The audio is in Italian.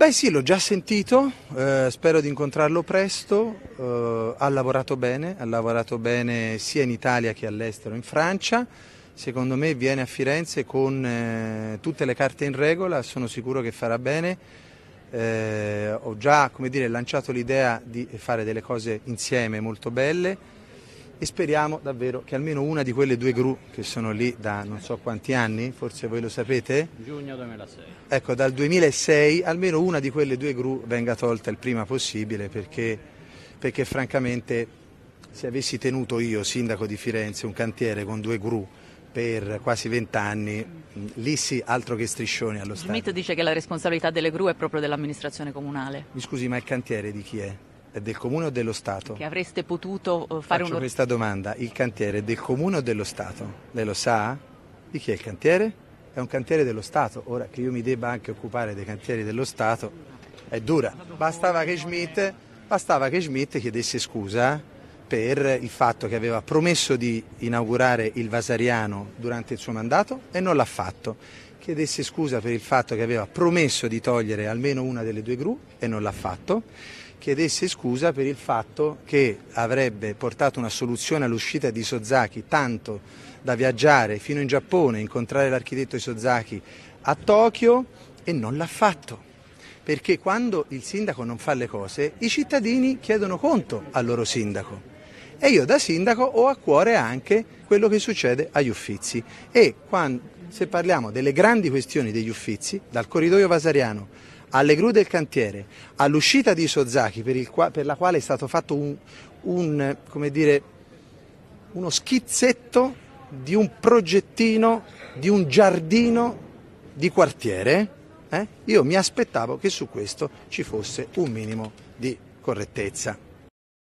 Beh sì, l'ho già sentito, eh, spero di incontrarlo presto, eh, ha lavorato bene, ha lavorato bene sia in Italia che all'estero, in Francia, secondo me viene a Firenze con eh, tutte le carte in regola, sono sicuro che farà bene, eh, ho già dire, lanciato l'idea di fare delle cose insieme molto belle e speriamo davvero che almeno una di quelle due gru che sono lì da non so quanti anni, forse voi lo sapete, giugno 2006. Ecco, dal 2006 almeno una di quelle due gru venga tolta il prima possibile perché, perché francamente se avessi tenuto io, sindaco di Firenze, un cantiere con due gru per quasi vent'anni, lì sì, altro che striscioni allo Stato. Schmidt dice che la responsabilità delle gru è proprio dell'amministrazione comunale. Mi scusi, ma il cantiere di chi è? del comune o dello Stato? Che avreste potuto eh, fare Faccio uno... questa domanda, il cantiere è del comune o dello Stato? Lei lo sa? Di chi è il cantiere? È un cantiere dello Stato, ora che io mi debba anche occupare dei cantieri dello Stato è dura. Bastava che Schmidt, bastava che Schmidt chiedesse scusa per il fatto che aveva promesso di inaugurare il Vasariano durante il suo mandato e non l'ha fatto. Chiedesse scusa per il fatto che aveva promesso di togliere almeno una delle due gru e non l'ha fatto chiedesse scusa per il fatto che avrebbe portato una soluzione all'uscita di Sozaki tanto da viaggiare fino in Giappone, incontrare l'architetto Sozaki a Tokyo e non l'ha fatto. Perché quando il sindaco non fa le cose, i cittadini chiedono conto al loro sindaco. E io da sindaco ho a cuore anche quello che succede agli uffizi. E quando, se parliamo delle grandi questioni degli uffizi, dal corridoio vasariano alle gru del cantiere, all'uscita di Sozaki per, qua, per la quale è stato fatto un, un, dire, uno schizzetto di un progettino, di un giardino di quartiere, eh? io mi aspettavo che su questo ci fosse un minimo di correttezza.